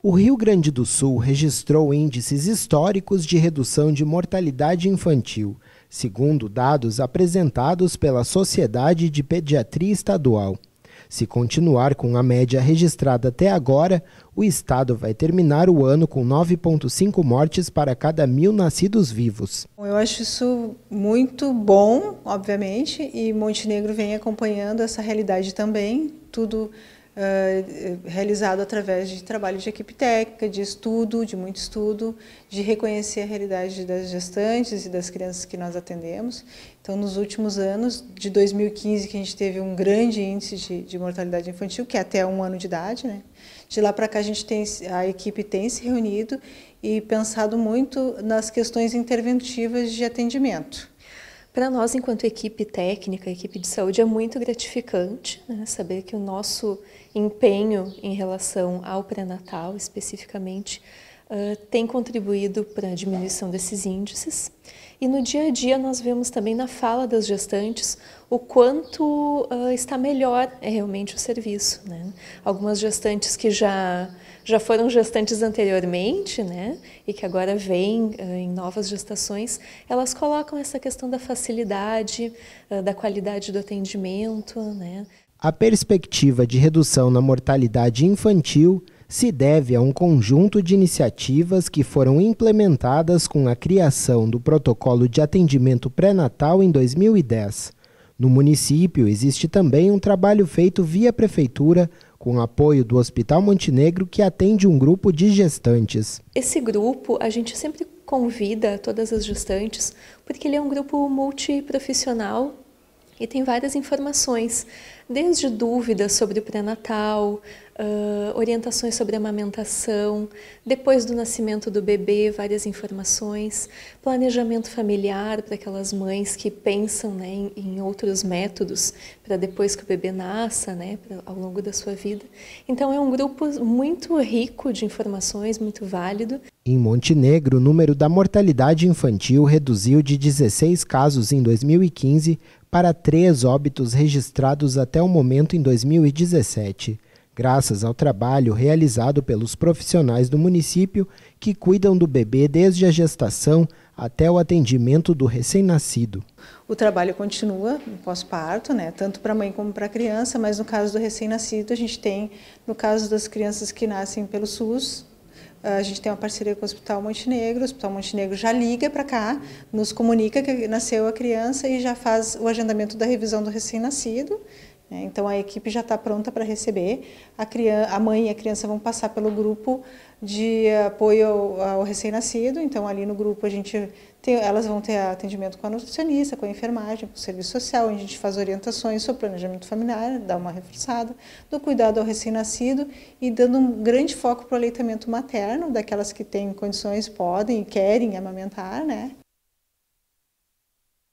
O Rio Grande do Sul registrou índices históricos de redução de mortalidade infantil, segundo dados apresentados pela Sociedade de Pediatria Estadual. Se continuar com a média registrada até agora, o estado vai terminar o ano com 9,5 mortes para cada mil nascidos vivos. Eu acho isso muito bom, obviamente, e Montenegro vem acompanhando essa realidade também. Tudo eh, realizado através de trabalho de equipe técnica, de estudo, de muito estudo, de reconhecer a realidade das gestantes e das crianças que nós atendemos. Então, nos últimos anos, de 2015, que a gente teve um grande índice de, de mortalidade infantil, que é até um ano de idade, né? De lá para cá, a, gente tem, a equipe tem se reunido e pensado muito nas questões interventivas de atendimento. Para nós, enquanto equipe técnica, equipe de saúde, é muito gratificante né, saber que o nosso empenho em relação ao pré-natal, especificamente, tem contribuído para a diminuição desses índices. E no dia a dia nós vemos também na fala das gestantes o quanto uh, está melhor é realmente o serviço. Né? Algumas gestantes que já, já foram gestantes anteriormente né? e que agora vêm uh, em novas gestações, elas colocam essa questão da facilidade, uh, da qualidade do atendimento. Né? A perspectiva de redução na mortalidade infantil se deve a um conjunto de iniciativas que foram implementadas com a criação do Protocolo de Atendimento Pré-Natal em 2010. No município, existe também um trabalho feito via Prefeitura com apoio do Hospital Montenegro, que atende um grupo de gestantes. Esse grupo a gente sempre convida todas as gestantes, porque ele é um grupo multiprofissional e tem várias informações, desde dúvidas sobre o pré-natal, uh, orientações sobre amamentação, depois do nascimento do bebê, várias informações, planejamento familiar para aquelas mães que pensam né, em, em outros métodos para depois que o bebê nasça, né, pra, ao longo da sua vida. Então é um grupo muito rico de informações, muito válido. Em Montenegro, o número da mortalidade infantil reduziu de 16 casos em 2015 para três óbitos registrados até o momento em 2017, graças ao trabalho realizado pelos profissionais do município que cuidam do bebê desde a gestação até o atendimento do recém-nascido. O trabalho continua no pós-parto, né, tanto para a mãe como para a criança, mas no caso do recém-nascido, a gente tem, no caso das crianças que nascem pelo SUS, ah, a gente tem uma parceria com o Hospital Montenegro, o Hospital Montenegro já liga para cá, nos comunica que nasceu a criança e já faz o agendamento da revisão do recém-nascido né? Então a equipe já está pronta para receber. A, criança, a mãe e a criança vão passar pelo grupo de apoio ao, ao recém-nascido. Então ali no grupo a gente tem, elas vão ter atendimento com a nutricionista, com a enfermagem, com o serviço social, onde a gente faz orientações sobre planejamento familiar, dá uma reforçada, do cuidado ao recém-nascido e dando um grande foco para o aleitamento materno, daquelas que têm condições, podem e querem amamentar, né?